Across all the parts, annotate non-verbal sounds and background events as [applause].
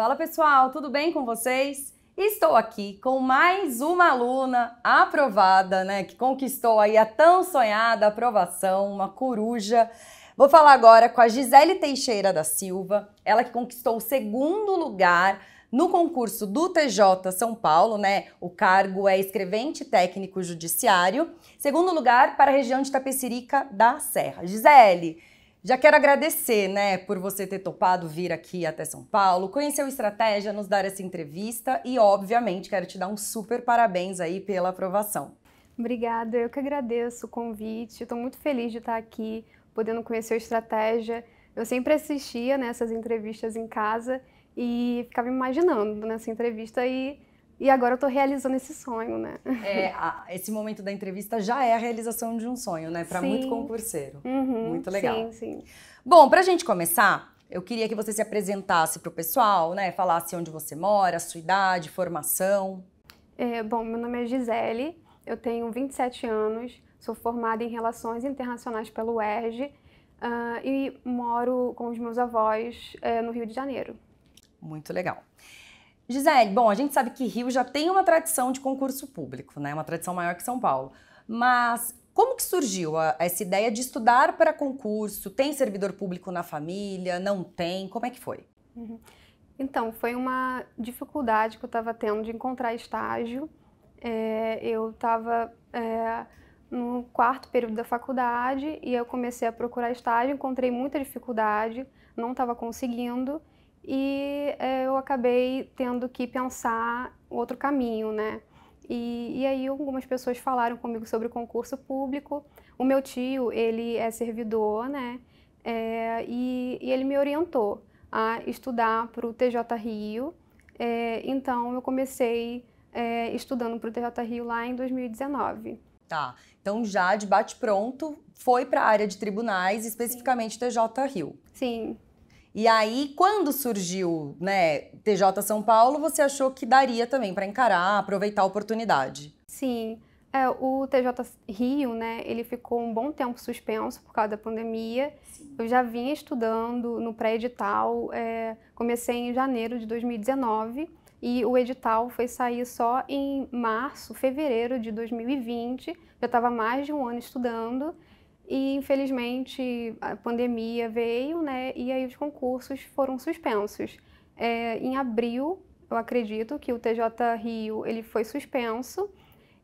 Fala pessoal, tudo bem com vocês? Estou aqui com mais uma aluna aprovada, né, que conquistou aí a tão sonhada aprovação, uma coruja. Vou falar agora com a Gisele Teixeira da Silva, ela que conquistou o segundo lugar no concurso do TJ São Paulo, né? O cargo é escrevente técnico judiciário. Segundo lugar para a região de Tapecirica da Serra. Gisele, já quero agradecer, né, por você ter topado vir aqui até São Paulo, conhecer o Estratégia, nos dar essa entrevista e, obviamente, quero te dar um super parabéns aí pela aprovação. Obrigada, eu que agradeço o convite. Estou muito feliz de estar aqui, podendo conhecer o Estratégia. Eu sempre assistia nessas né, entrevistas em casa e ficava imaginando nessa né, entrevista e e agora eu estou realizando esse sonho, né? É, a, esse momento da entrevista já é a realização de um sonho, né? Para muito concurseiro. Uhum, muito legal. Sim, sim. Bom, para a gente começar, eu queria que você se apresentasse para o pessoal, né? Falasse onde você mora, sua idade, formação. É, bom, meu nome é Gisele, eu tenho 27 anos, sou formada em Relações Internacionais pelo UERJ uh, ah, e moro com os meus avós uh, no Rio de Janeiro. Muito legal. Gisele, bom, a gente sabe que Rio já tem uma tradição de concurso público, né? Uma tradição maior que São Paulo. Mas como que surgiu a, essa ideia de estudar para concurso? Tem servidor público na família? Não tem? Como é que foi? Uhum. Então, foi uma dificuldade que eu estava tendo de encontrar estágio. É, eu estava é, no quarto período da faculdade e eu comecei a procurar estágio, encontrei muita dificuldade, não estava conseguindo e é, eu acabei tendo que pensar outro caminho, né? E, e, aí algumas pessoas falaram comigo sobre o concurso público. O meu tio, ele é servidor, né? É, e, e, ele me orientou a estudar para o TJ Rio. É, então eu comecei é, estudando para o TJ Rio lá em 2019. Tá. Então já de bate pronto foi para a área de tribunais, especificamente Sim. TJ Rio. Sim. E aí, quando surgiu né, TJ São Paulo, você achou que daria também para encarar, aproveitar a oportunidade? Sim. É, o TJ Rio, né, ele ficou um bom tempo suspenso por causa da pandemia. Sim. Eu já vinha estudando no pré-edital, é, comecei em janeiro de 2019 e o edital foi sair só em março, fevereiro de 2020. Eu estava mais de um ano estudando e infelizmente a pandemia veio, né? E aí os concursos foram suspensos. É, em abril, eu acredito que o TJ Rio ele foi suspenso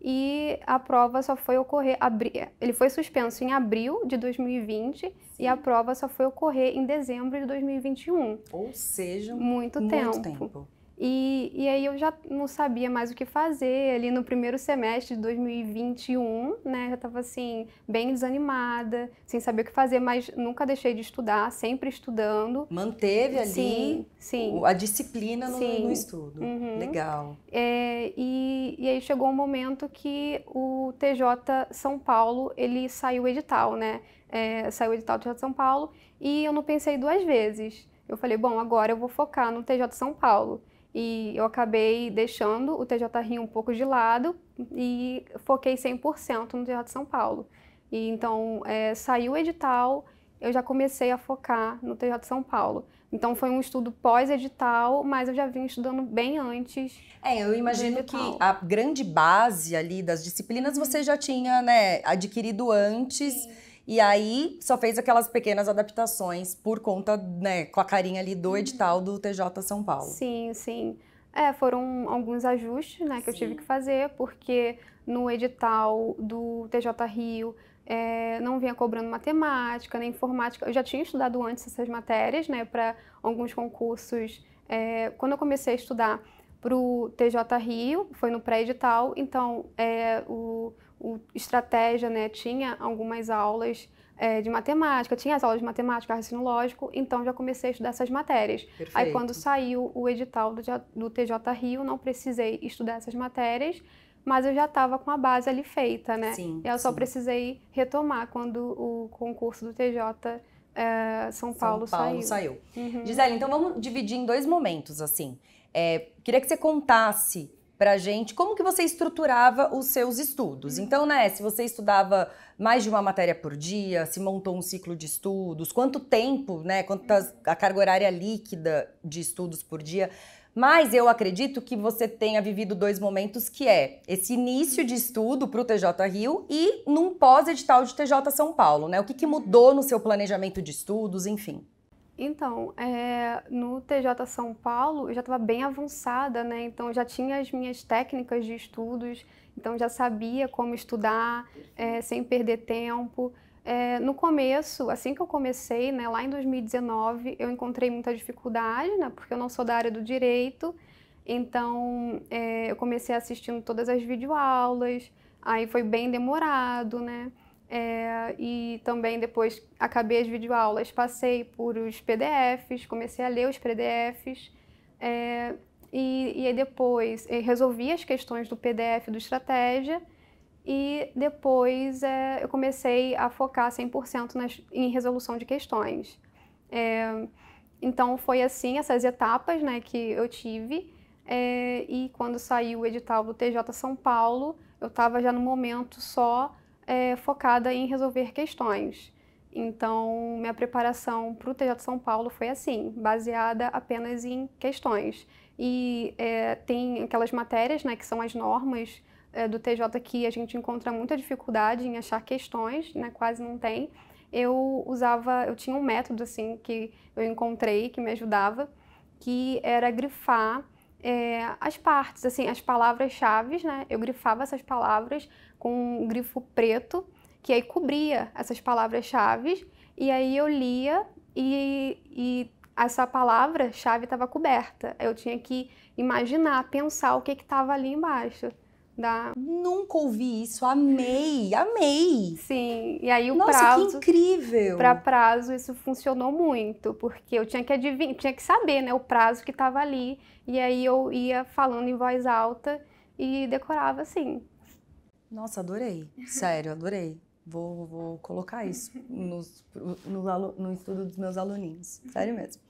e a prova só foi ocorrer abri... ele foi suspenso em abril de 2020 Sim. e a prova só foi ocorrer em dezembro de 2021. Ou seja, muito, muito tempo. tempo. E, e aí eu já não sabia mais o que fazer ali no primeiro semestre de 2021, né? Já estava assim bem desanimada, sem saber o que fazer, mas nunca deixei de estudar, sempre estudando. Manteve ali sim, sim. a disciplina no, no estudo. Uhum. Legal. É, e, e aí chegou um momento que o TJ São Paulo ele saiu edital, né? É, saiu edital do TJ São Paulo e eu não pensei duas vezes. Eu falei, bom, agora eu vou focar no TJ São Paulo. E eu acabei deixando o TJ Rio um pouco de lado e foquei 100% no TJ São Paulo. E então é, saiu o edital, eu já comecei a focar no TJ São Paulo. Então foi um estudo pós-edital, mas eu já vim estudando bem antes. É, eu imagino que a grande base ali das disciplinas você uhum. já tinha né, adquirido antes. Sim e aí só fez aquelas pequenas adaptações por conta, né, com a carinha ali uhum. do edital do TJ São Paulo. Sim, sim. É, foram alguns ajustes, né, que sim. eu tive que fazer, porque no edital do TJ Rio é, não vinha cobrando matemática, nem informática. Eu já tinha estudado antes essas matérias, né, para alguns concursos. É, quando eu comecei a estudar para o TJ Rio, foi no pré-edital, então é, o o estratégia, né, tinha algumas aulas é, de matemática, tinha as aulas de matemática, raciocínio lógico, então já comecei a estudar essas matérias. Perfeito. Aí quando saiu o edital do, do TJ Rio, não precisei estudar essas matérias, mas eu já estava com a base ali feita, né? Sim, eu só sim. precisei retomar quando o concurso do TJ é, São Paulo saiu. São Paulo saiu. saiu. Uhum. Gisele, então vamos dividir em dois momentos, assim. É, queria que você contasse para gente como que você estruturava os seus estudos. Uhum. Então, né, se você estudava mais de uma matéria por dia, se montou um ciclo de estudos, quanto tempo, né, quantas a carga horária líquida de estudos por dia. Mas eu acredito que você tenha vivido dois momentos que é esse início de estudo para o TJ Rio e num pós-edital de TJ São Paulo, né? O que, que uhum. mudou no seu planejamento de estudos, enfim? Então, é, no TJ São Paulo, eu já estava bem avançada, né? Então, já tinha as minhas técnicas de estudos, então já sabia como estudar é, sem perder tempo. É, no começo, assim que eu comecei, né, lá em 2019, eu encontrei muita dificuldade, né? Porque eu não sou da área do direito, então eu comecei assistindo todas as videoaulas, aí foi bem demorado, né? É, e também depois acabei as videoaulas, passei por os PDFs, comecei a ler os PDFs. É, e, e aí depois eh, resolvi as questões do PDF do Estratégia. E depois é, eu comecei a focar 100% nas, em resolução de questões. É, então foi assim essas etapas né, que eu tive. É, e quando saiu o edital do TJ São Paulo, eu estava já no momento só é, focada em resolver questões. Então, minha preparação para o TJ São Paulo foi assim, baseada apenas em questões. E é, tem aquelas matérias, né, que são as normas é, do TJ que a gente encontra muita dificuldade em achar questões, né, quase não tem. Eu usava, eu tinha um método assim que eu encontrei que me ajudava, que era grifar é, as partes, assim, as palavras-chave, né? Eu grifava essas palavras com um grifo preto, que aí cobria essas palavras-chave, e aí eu lia e, e essa palavra-chave estava coberta. Eu tinha que imaginar, pensar o que estava ali embaixo. Nunca ouvi isso, amei, amei. Sim, e aí o Nossa, prazo. Nossa, que incrível. Para prazo isso funcionou muito, porque eu tinha que adivinhar, tinha que saber, né, o prazo que estava ali, e aí eu ia falando em voz alta e decorava assim. Nossa, adorei. Sério, adorei. Vou, vou colocar isso nos, no, no, no estudo dos meus aluninhos. Sério mesmo.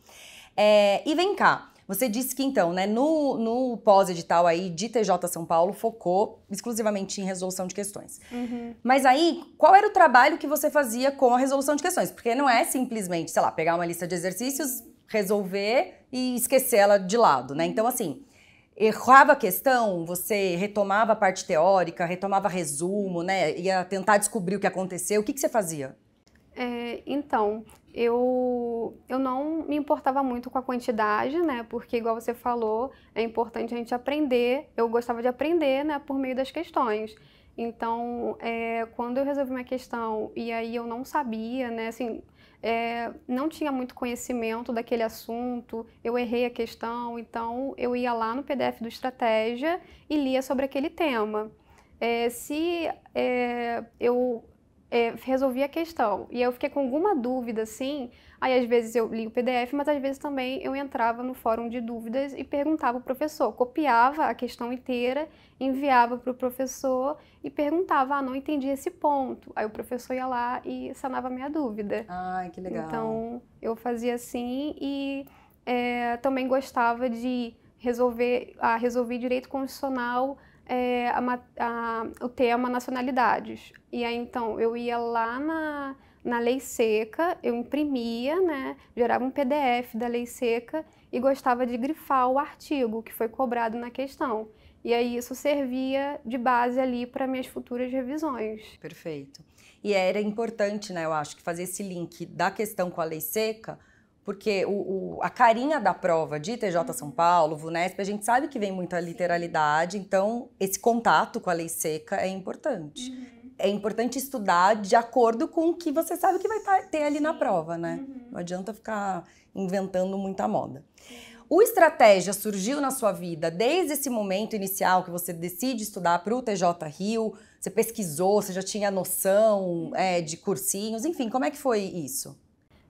É, e vem cá, você disse que então, né, no, no pós-edital aí de TJ São Paulo, focou exclusivamente em resolução de questões. Uhum. Mas aí, qual era o trabalho que você fazia com a resolução de questões? Porque não é simplesmente, sei lá, pegar uma lista de exercícios, resolver e esquecer ela de lado, né? Então, assim, errava a questão, você retomava a parte teórica, retomava resumo, né? Ia tentar descobrir o que aconteceu. O que, que você fazia? É, então, eu, eu não me importava muito com a quantidade, né? Porque, igual você falou, é importante a gente aprender. Eu gostava de aprender, né? Por meio das questões. Então, é, quando eu resolvi uma questão e aí eu não sabia, né? Assim, é, não tinha muito conhecimento daquele assunto, eu errei a questão, então eu ia lá no PDF do Estratégia e lia sobre aquele tema. É, se é, eu é, resolvi a questão. E eu fiquei com alguma dúvida, assim, aí às vezes eu li o PDF, mas às vezes também eu entrava no fórum de dúvidas e perguntava ao professor, copiava a questão inteira, enviava para o professor e perguntava, ah, não entendi esse ponto. Aí o professor ia lá e sanava a minha dúvida. Ai, que legal. Então, eu fazia assim e é, também gostava de resolver, ah, resolvi direito constitucional é, a, a, o tema é nacionalidades. E aí então eu ia lá na, na lei seca, eu imprimia, né, gerava um PDF da lei seca e gostava de grifar o artigo que foi cobrado na questão. E aí isso servia de base ali para minhas futuras revisões. Perfeito. E era importante, né, eu acho, que fazer esse link da questão com a lei seca porque o, o, a carinha da prova de TJ São Paulo, VUNESP, a gente sabe que vem muita literalidade, então esse contato com a lei seca é importante. Uhum. É importante estudar de acordo com o que você sabe que vai tá, ter ali na prova, né? Uhum. Não adianta ficar inventando muita moda. O estratégia surgiu na sua vida desde esse momento inicial que você decide estudar para o TJ Rio? Você pesquisou, você já tinha noção uhum. é, de cursinhos, enfim, como é que foi isso?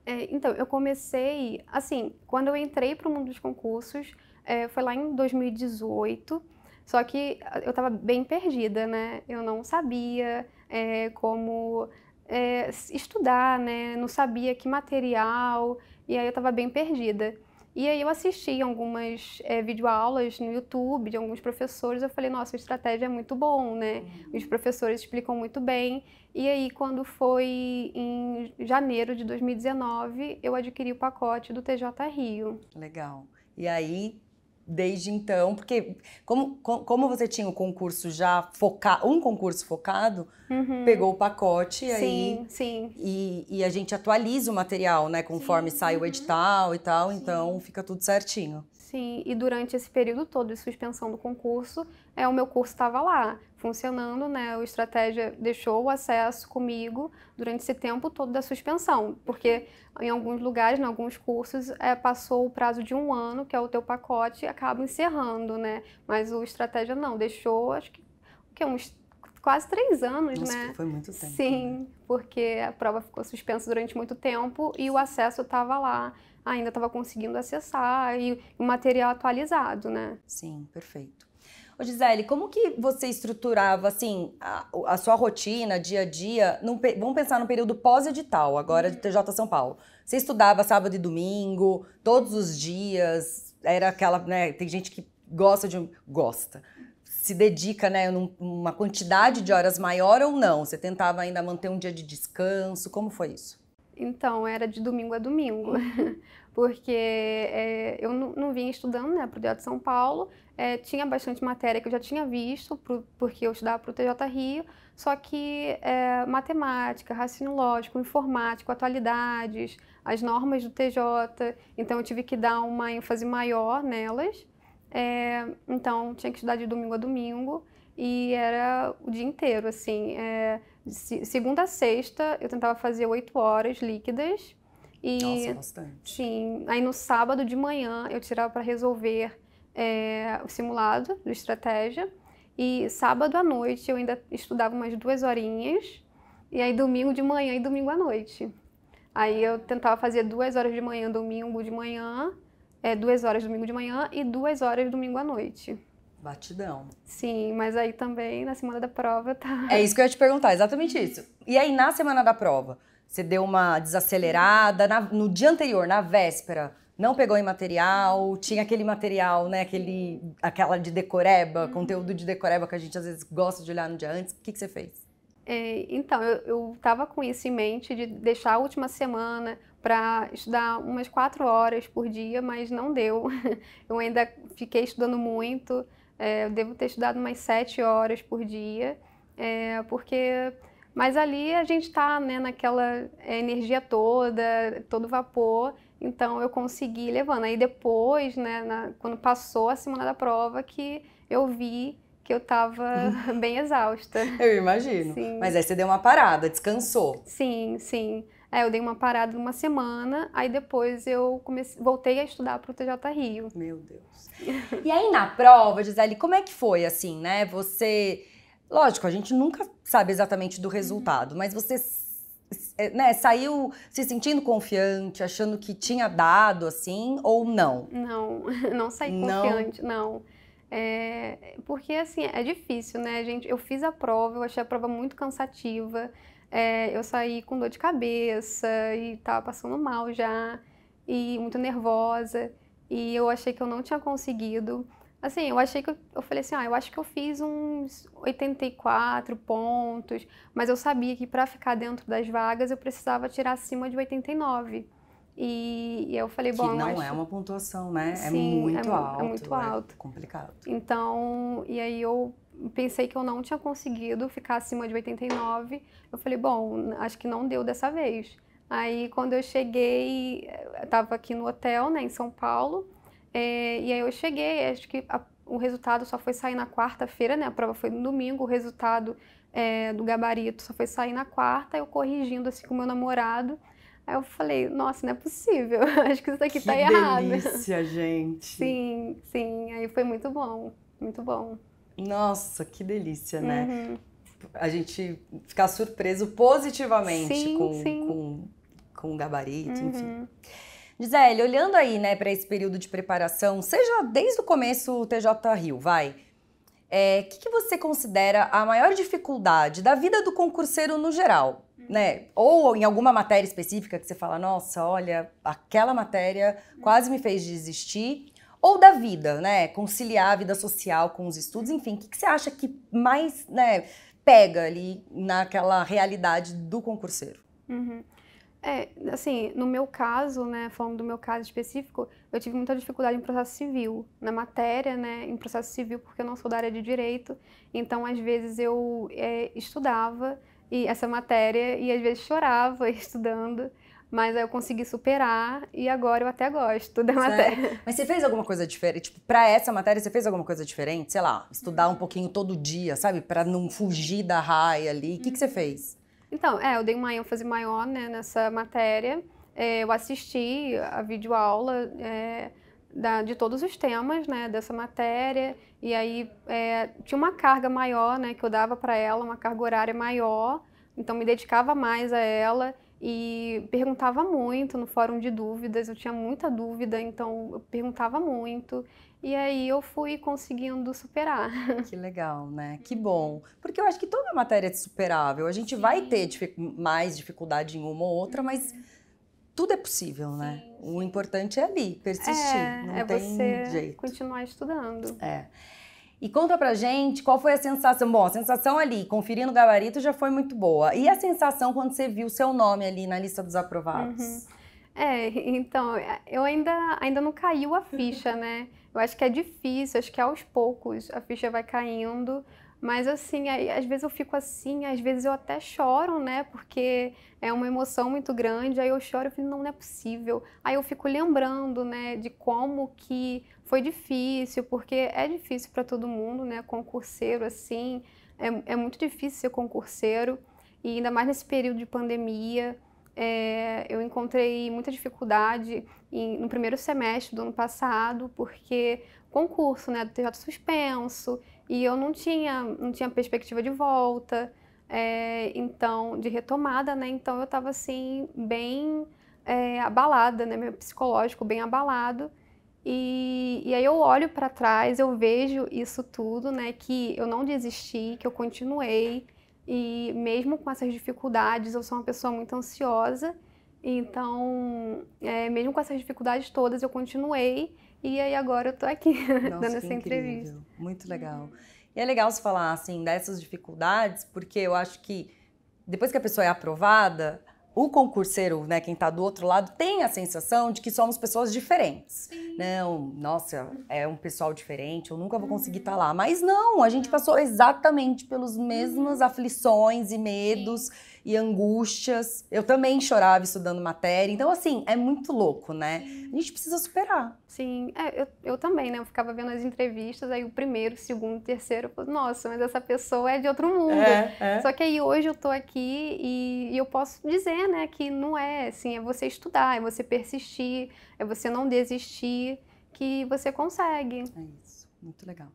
É, então, eu comecei, assim, quando eu entrei para o mundo dos concursos, é, foi lá em 2018, só que eu estava bem perdida, né? Eu não sabia é, como é, estudar, né? Não sabia que material, e aí eu estava bem perdida. E aí eu assisti algumas é, videoaulas no YouTube de alguns professores, eu falei, nossa, a estratégia é muito bom, né? Uhum. Os professores explicam muito bem. E aí, quando foi em janeiro de 2019, eu adquiri o pacote do TJ Rio. Legal. E aí desde então, porque como, como você tinha o um concurso já focado, um concurso focado, uhum. pegou o pacote sim, aí, sim. E, e, a gente atualiza o material, né, conforme sim. sai o uhum. edital e tal, sim. então fica tudo certinho. Sim, e durante esse período todo de suspensão do concurso, é, o meu curso estava lá funcionando, né? O estratégia deixou o acesso comigo durante esse tempo todo da suspensão, porque em alguns lugares, em alguns cursos, é, passou o prazo de um ano, que é o teu pacote, e acaba encerrando, né? Mas o estratégia não, deixou, acho que, o que uns quase três anos, Nossa, né? Foi muito tempo. Né? Sim, né? porque a prova ficou suspensa durante muito tempo e o acesso estava lá, ainda estava conseguindo acessar e o material atualizado, né? Sim, perfeito. Ô Gisele, como que você estruturava, assim, a, a sua rotina, dia a dia? Num, vamos pensar no período pós-edital, agora de TJ São Paulo. Você estudava sábado e domingo, todos os dias? Era aquela, né, tem gente que gosta de... gosta se dedica né, uma quantidade de horas maior ou não? Você tentava ainda manter um dia de descanso? Como foi isso? Então, era de domingo a domingo, uhum. [laughs] porque é, eu não, não vinha estudando né, para o de São Paulo, é, tinha bastante matéria que eu já tinha visto, pro, porque eu estudava para o TJ Rio, só que é, matemática, raciocínio lógico, informático, atualidades, as normas do TJ, então eu tive que dar uma ênfase maior nelas. É, então tinha que estudar de domingo a domingo e era o dia inteiro, assim. É, segunda a sexta eu tentava fazer oito horas líquidas. E, Nossa, bastante. Sim. Aí no sábado de manhã eu tirava para resolver é, o simulado do Estratégia. E sábado à noite eu ainda estudava umas duas horinhas. E aí domingo de manhã e domingo à noite. Aí eu tentava fazer duas horas de manhã, domingo de manhã, é, duas horas domingo de manhã e duas horas domingo à noite. Batidão. Sim, mas aí também na semana da prova tá. É isso que eu ia te perguntar, exatamente isso. E aí na semana da prova, você deu uma desacelerada na, no dia anterior, na véspera? não pegou em material, tinha aquele material, né, aquele, aquela de decoreba, uhum. conteúdo de decoreba que a gente às vezes gosta de olhar no dia antes. O que, que você fez? É, então, eu estava com isso em mente de deixar a última semana para estudar umas quatro horas por dia, mas não deu. [laughs] Eu ainda fiquei estudando muito, é, eu devo ter estudado umas sete horas por dia, é, porque mas ali a gente está né, naquela é, energia toda, todo vapor, então eu consegui levando. Aí depois, né, na, quando passou a semana da prova, que eu vi que eu estava [laughs] bem exausta. Eu imagino. Sim. Mas aí você deu uma parada, descansou. Sim, sim. É, eu dei uma parada de uma semana, aí depois eu comecei, voltei a estudar para o TJ Rio. Meu Deus. E aí na prova, Gisele, como é que foi assim, né? Você. Lógico, a gente nunca sabe exatamente do uhum. resultado, uhum. mas você é, né, saiu se sentindo confiante, achando que tinha dado, assim, ou não? Não, [laughs] não saí confiante, não. não. É, porque, assim, é difícil, né, gente? Eu fiz a prova, eu achei a prova muito cansativa. É, eu saí com dor de cabeça e tava passando mal já, e muito nervosa. E eu achei que eu não tinha conseguido. Assim, eu achei que eu, eu falei assim, ah, eu acho que eu fiz uns 84 pontos, mas eu sabia que para ficar dentro das vagas eu precisava tirar acima de 89. E, e eu falei, que bom, que não acho... é uma pontuação, né? Sim, é, é muito é, alto. É muito alto. É complicado. Então, e aí eu pensei que eu não tinha conseguido ficar acima de 89. Eu falei, bom, acho que não deu dessa vez. Aí quando eu cheguei, eh, eu tava aqui no hotel, né, em São Paulo. É, e aí eu cheguei, acho que a, o resultado só foi sair na quarta-feira, né? A prova foi no domingo, o resultado é, do gabarito só foi sair na quarta, eu corrigindo assim com o meu namorado. Aí eu falei, nossa, não é possível, [laughs] acho que isso daqui tá que tá errado. que delícia, gente! Sim, sim, aí foi muito bom, muito bom. Nossa, que delícia, né? Uhum. A gente ficar surpreso positivamente sim, com, sim. com, com o gabarito, uhum. enfim. Gisele, olhando aí, né, para esse período de preparação, seja desde o começo o TJ Rio, vai. O é, que, que, você considera a maior dificuldade da vida do concurseiro no geral? Uhum. Né? Ou em alguma matéria específica que você fala, nossa, olha, aquela matéria uhum. quase me fez desistir. Ou da vida, né? Conciliar a vida social com os estudos, enfim, o que, que, você acha que mais né, pega ali naquela realidade do concurseiro? Uhum. É, assim, no meu caso, né, falando do meu caso específico, eu tive muita dificuldade em processo civil, na matéria, né, em processo civil, porque eu não sou da área de direito, então às vezes eu é, estudava e essa matéria e às vezes chorava [laughs] estudando, mas aí eu consegui superar e agora eu até gosto da certo. matéria. Mas você fez alguma coisa diferente? Tipo, pra essa matéria você fez alguma coisa diferente? Sei lá, estudar um pouquinho todo dia, sabe? Para não fugir da raia ali. O que, que você fez? Então, é, eu dei uma ênfase maior né, nessa matéria. É, eu assisti a videoaula é, da, de todos os temas né, dessa matéria. E aí é, tinha uma carga maior né, que eu dava para ela, uma carga horária maior. Então, me dedicava mais a ela e perguntava muito no fórum de dúvidas, eu tinha muita dúvida, então eu perguntava muito. E aí eu fui conseguindo superar. [laughs] Que legal, né? Que uhum. bom. Porque eu acho que toda matéria é superável. A gente sim. vai ter dific... mais dificuldade em uma ou outra, mas uhum. tudo é possível, sim, né? Sim. O importante é ali, persistir. É, não é tem você jeito. continuar estudando. É. E conta pra gente qual foi a sensação. Bom, a sensação ali, conferindo o gabarito, já foi muito boa. E a sensação quando você viu seu nome ali na lista dos aprovados? Uhum. É, então, eu ainda, ainda não caiu a ficha, né? Eu acho que é difícil, acho que aos poucos a ficha vai caindo, mas assim, aí, às vezes eu fico assim, às vezes eu até choro, né? Porque é uma emoção muito grande. Aí eu choro e falo, não, não é possível. Aí eu fico lembrando, né, de como que foi difícil, porque é difícil para todo mundo, né? Concurseiro, assim, é, é, muito difícil ser concurseiro. E ainda mais nesse período de pandemia, é, eu encontrei muita dificuldade em, no primeiro semestre do ano passado, porque concurso, né, do TJ suspenso, e eu não tinha, não tinha perspectiva de volta, é, então, de retomada, né? Então eu estava assim, bem é, abalada, né? Meu psicológico bem abalado. E, e aí eu olho para trás, eu vejo isso tudo, né? Que eu não desisti, que eu continuei. E mesmo com essas dificuldades, eu sou uma pessoa muito ansiosa. Então, é, mesmo com essas dificuldades todas, eu continuei. E aí agora eu tô aqui [laughs] Nossa, dando essa entrevista. Incrível. Muito legal. Uhum. E é legal você falar assim dessas dificuldades, porque eu acho que depois que a pessoa é aprovada, o concurseiro, né, quem está do outro lado, tem a sensação de que somos pessoas diferentes. Sim. Não, nossa, é um pessoal diferente, eu nunca vou conseguir estar tá uhum. lá. Mas não, a gente passou exatamente pelas mesmas uhum. aflições e medos. Sim e angústias. Eu também chorava estudando matéria. Então, assim, é muito louco, né? A gente precisa superar. Sim, é, eu, eu também, né? Eu ficava vendo as entrevistas, aí o primeiro, o segundo, o terceiro, eu falei, nossa, mas essa pessoa é de outro mundo. É, é. Só que aí hoje eu tô aqui e, e eu posso dizer, né, que não é assim, é você estudar, é você persistir, é você não desistir, que você consegue. É isso, muito legal.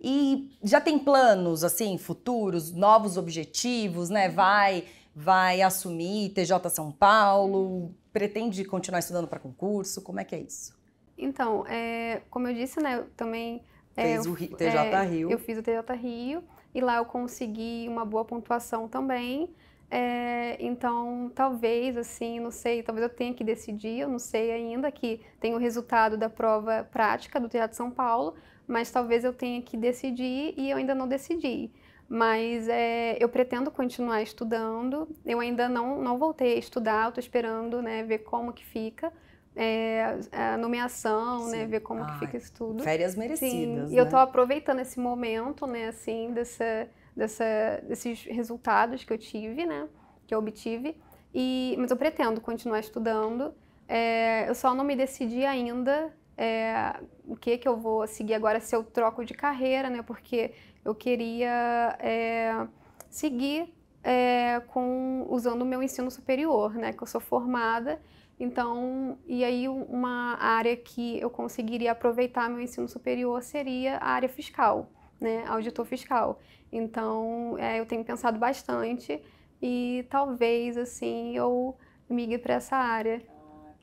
E já tem planos assim, futuros, novos objetivos, né? Vai vai assumir TJ São Paulo, pretende continuar estudando para concurso, como é que é isso? Então, é, como eu disse, né, eu também é, o TJ é, Rio. Eu fiz o TJ Rio e lá eu consegui uma boa pontuação também. É, então, talvez, assim, não sei, talvez eu tenha que decidir, eu não sei ainda, que tem o resultado da prova prática do Teatro São Paulo, mas talvez eu tenha que decidir e eu ainda não decidi. Mas é, eu pretendo continuar estudando, eu ainda não, não voltei a estudar, estou esperando né, ver como que fica. É, a nomeação, né, ver como ah, que fica isso tudo. Férias merecidas. Sim, e eu estou né? aproveitando esse momento, né, assim, dessa, dessa, desses resultados que eu tive, né, que eu obtive. E, mas eu pretendo continuar estudando. É, eu só não me decidi ainda é, o que que eu vou seguir agora se eu troco de carreira, né? Porque eu queria é, seguir é, com usando o meu ensino superior, né? Que eu sou formada, então e aí uma área que eu conseguiria aproveitar meu ensino superior seria a área fiscal, né? Auditor fiscal. Então é, eu tenho pensado bastante e talvez assim eu migue para essa área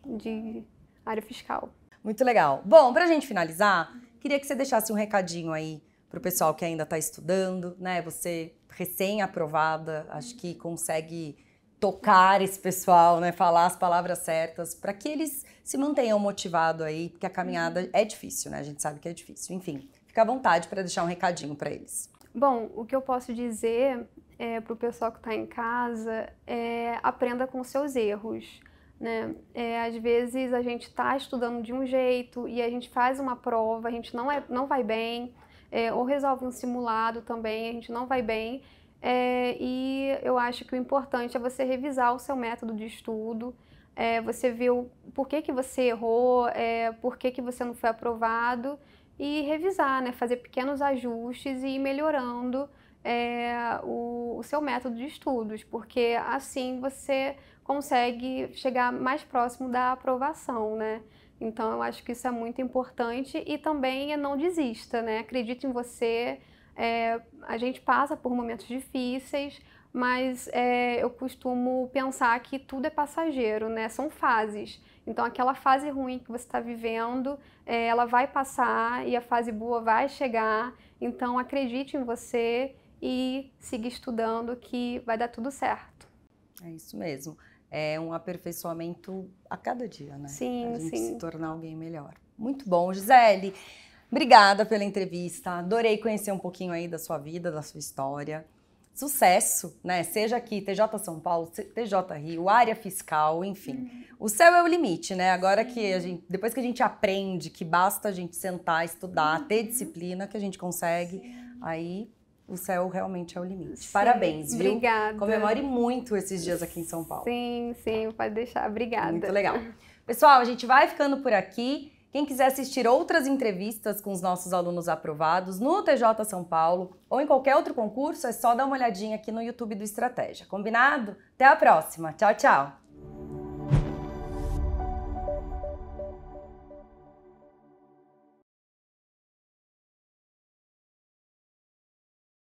de área fiscal. Muito legal. Bom, para a gente finalizar, queria que você deixasse um recadinho aí para o pessoal que ainda está estudando, né? Você recém-aprovada, acho que consegue tocar esse pessoal, né? Falar as palavras certas para que eles se mantenham motivados aí, porque a caminhada é difícil, né? A gente sabe que é difícil. Enfim, fica à vontade para deixar um recadinho para eles. Bom, o que eu posso dizer é, eh, para o pessoal que está em casa é aprenda com seus erros. Né? É, às vezes a gente está estudando de um jeito e a gente faz uma prova, a gente não, é, não vai bem, é, ou resolve um simulado também, a gente não vai bem. É, e eu acho que o importante é você revisar o seu método de estudo, é, você ver o, por que, que você errou, é, por que, que você não foi aprovado e revisar, né? fazer pequenos ajustes e ir melhorando é, o, o seu método de estudos, porque assim você consegue chegar mais próximo da aprovação, né? Então eu acho que isso é muito importante e também é não desista, né? Acredite em você. É, a gente passa por momentos difíceis, mas é, eu costumo pensar que tudo é passageiro, né? São fases. Então aquela fase ruim que você está vivendo, é, ela vai passar e a fase boa vai chegar. Então acredite em você e siga estudando que vai dar tudo certo. É isso mesmo é um aperfeiçoamento a cada dia, né? Sim, a gente sim. se tornar alguém melhor. Muito bom, Gisele. Obrigada pela entrevista. Adorei conhecer um pouquinho aí da sua vida, da sua história. Sucesso, né? Seja aqui, TJ São Paulo, TJ Rio, área fiscal, enfim. Uhum. O céu é o limite, né? Agora que a gente, depois que a gente aprende que basta a gente sentar, estudar, uhum. ter disciplina, que a gente consegue, Sim. aí o céu realmente é o limite. Parabéns, viu? Obrigada. Comemore muito esses dias aqui em São Paulo. Sim, sim, pode deixar. Obrigada. Muito legal. Pessoal, a gente vai ficando por aqui. Quem quiser assistir outras entrevistas com os nossos alunos aprovados no TJ São Paulo ou em qualquer outro concurso, é só dar uma olhadinha aqui no YouTube do Estratégia. Combinado? Até a próxima. Tchau, tchau.